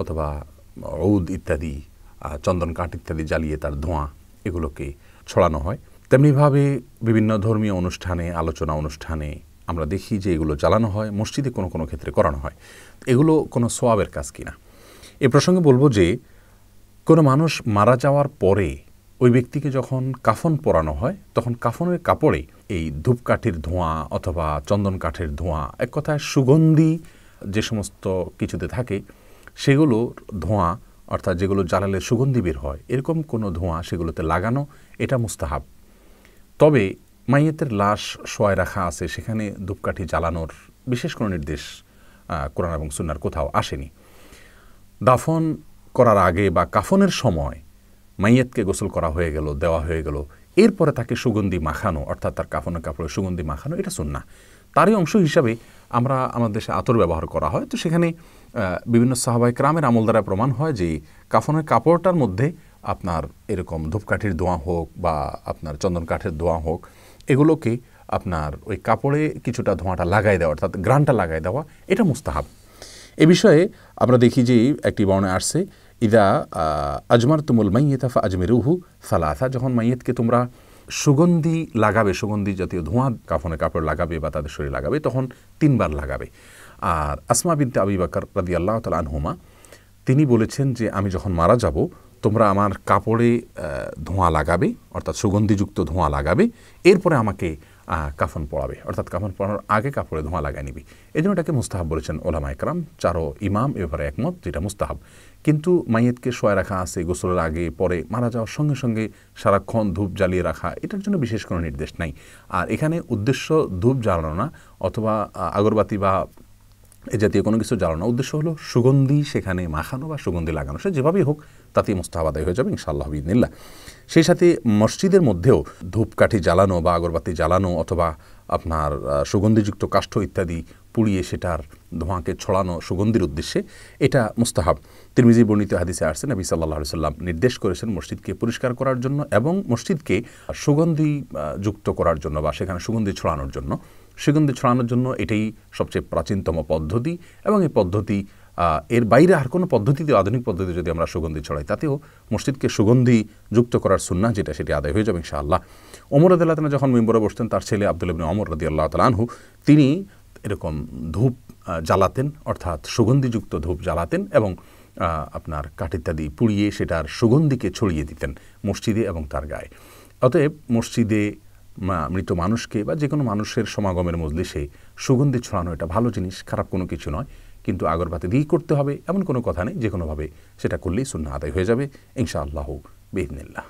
অথবা ঔদ ইত্যাদি চন্দন কাঠ ইত্যাদি জ্বালিয়ে তার ধোঁয়া এগুলোকে ছড়ানো হয় তেমনিভাবে বিভিন্ন ধর্মীয় অনুষ্ঠানে আলোচনা অনুষ্ঠানে আমরা দেখি যে এগুলো জ্বালানো হয় মসজিদে কোনো কোনো ক্ষেত্রে করানো হয় এগুলো কোনো সোয়াবের কাজ কিনা এ প্রসঙ্গে বলবো যে কোনো মানুষ মারা যাওয়ার পরে ওই ব্যক্তিকে যখন কাফন পরানো হয় তখন কাফনের কাপড়ে এই ধূপকাঠির ধোঁয়া অথবা চন্দন কাঠের ধোঁয়া এক কথায় সুগন্ধি যে সমস্ত কিছুতে থাকে সেগুলো ধোঁয়া অর্থাৎ যেগুলো জ্বালালে সুগন্ধি বের হয় এরকম কোনো ধোঁয়া সেগুলোতে লাগানো এটা মুস্তাহাব তবে মাইয়েতের লাশ শোয়ায় রাখা আছে সেখানে ধূপকাঠি জ্বালানোর বিশেষ কোনো নির্দেশ কোরআন এবং সুনার কোথাও আসেনি দাফন করার আগে বা কাফনের সময় মাইয়েতকে গোসল করা হয়ে গেল দেওয়া হয়ে গেল এরপরে তাকে সুগন্ধি মাখানো অর্থাৎ তার কাফনের কাপড়ে সুগন্ধি মাখানো এটা সুন্না তারই অংশ হিসাবে আমরা আমাদের দেশে আতর ব্যবহার করা হয় তো সেখানে বিভিন্ন সাহাবাই ক্রামের আমল দ্বারা প্রমাণ হয় যে কাফনের কাপড়টার মধ্যে আপনার এরকম ধূপকাঠির দোয়া হোক বা আপনার চন্দন কাঠের দোয়া হোক এগুলোকে আপনার ওই কাপড়ে কিছুটা ধোঁয়াটা লাগাই দেওয়া অর্থাৎ গ্রানটা লাগাই দেওয়া এটা মুস্তাহাব এ বিষয়ে আমরা দেখি যে একটি বর্ণে আসছে ইদা আজমার তুমুল মাইয়েতাফা আজমেরুহু সালাথা যখন মাইয়েতকে তোমরা সুগন্ধি লাগাবে সুগন্ধি জাতীয় ধোঁয়া কাফনে কাপড় লাগাবে বা তাদের শরীরে লাগাবে তখন তিনবার লাগাবে আর আসমা বিনতে আবি বাকর রাদি আল্লাহ তাল আনহুমা তিনি বলেছেন যে আমি যখন মারা যাব তোমরা আমার কাপড়ে ধোঁয়া লাগাবে অর্থাৎ সুগন্ধিযুক্ত ধোঁয়া লাগাবে এরপরে আমাকে কাফন পড়াবে অর্থাৎ কাফন পড়ানোর আগে কাপড়ে ধোঁয়া লাগাই নিবি এই জন্য এটাকে মুস্তাহাব বলেছেন ওলামা একরাম চারো ইমাম এবারে একমত যেটা মুস্তাহাব কিন্তু মাইয়েতকে শোয়া রাখা আছে গোসলের আগে পরে মারা যাওয়ার সঙ্গে সঙ্গে সারাক্ষণ ধূপ জ্বালিয়ে রাখা এটার জন্য বিশেষ কোনো নির্দেশ নাই আর এখানে উদ্দেশ্য ধূপ জ্বালানো না অথবা আগরবাতি বা এ জাতীয় কোনো কিছু জ্বালানো উদ্দেশ্য হলো সুগন্ধি সেখানে মাখানো বা সুগন্ধি লাগানো সে যেভাবেই হোক তাতেই মোস্তাহাব আদায় হয়ে যাবে ইনশাআল্লাহ বিদিনিল্লা সেই সাথে মসজিদের মধ্যেও ধূপকাঠি জ্বালানো বা আগরবাতি জ্বালানো অথবা আপনার সুগন্ধিযুক্ত কাষ্ঠ ইত্যাদি পুড়িয়ে সেটার ধোঁয়াকে ছড়ানো সুগন্ধির উদ্দেশ্যে এটা মুস্তাহাব তিরমিজি বর্ণিত হাদিসে আসছেন নবী সাল্লাহ সাল্লাম নির্দেশ করেছেন মসজিদকে পরিষ্কার করার জন্য এবং মসজিদকে সুগন্ধি যুক্ত করার জন্য বা সেখানে সুগন্ধি ছড়ানোর জন্য সুগন্ধি ছড়ানোর জন্য এটাই সবচেয়ে প্রাচীনতম পদ্ধতি এবং এই পদ্ধতি এর বাইরে আর কোনো পদ্ধতিতে আধুনিক পদ্ধতিতে যদি আমরা সুগন্ধি ছড়াই তাতেও মসজিদকে সুগন্ধি যুক্ত করার সুন্না যেটা সেটি আদায় হয়ে যাবে ইনশাআল্লাহ ওমর আদাল্লাহ যখন মেম্বরে বসতেন তার ছেলে আবদুল অমর রদি আল্লাহ তালানহু তিনি এরকম ধূপ জ্বালাতেন অর্থাৎ সুগন্ধিযুক্ত ধূপ জ্বালাতেন এবং আপনার কাঠ ইত্যাদি পুড়িয়ে সেটার সুগন্ধিকে ছড়িয়ে দিতেন মসজিদে এবং তার গায়ে অতএব মসজিদে মৃত মানুষকে বা যে কোনো মানুষের সমাগমের মজলিসে সুগন্ধি ছড়ানো এটা ভালো জিনিস খারাপ কোনো কিছু নয় কিন্তু আগরবাতি দিয়েই করতে হবে এমন কোনো কথা নেই যে কোনোভাবে সেটা করলেই সুন্না আদায় হয়ে যাবে ইনশাআল্লাহ আল্লাহ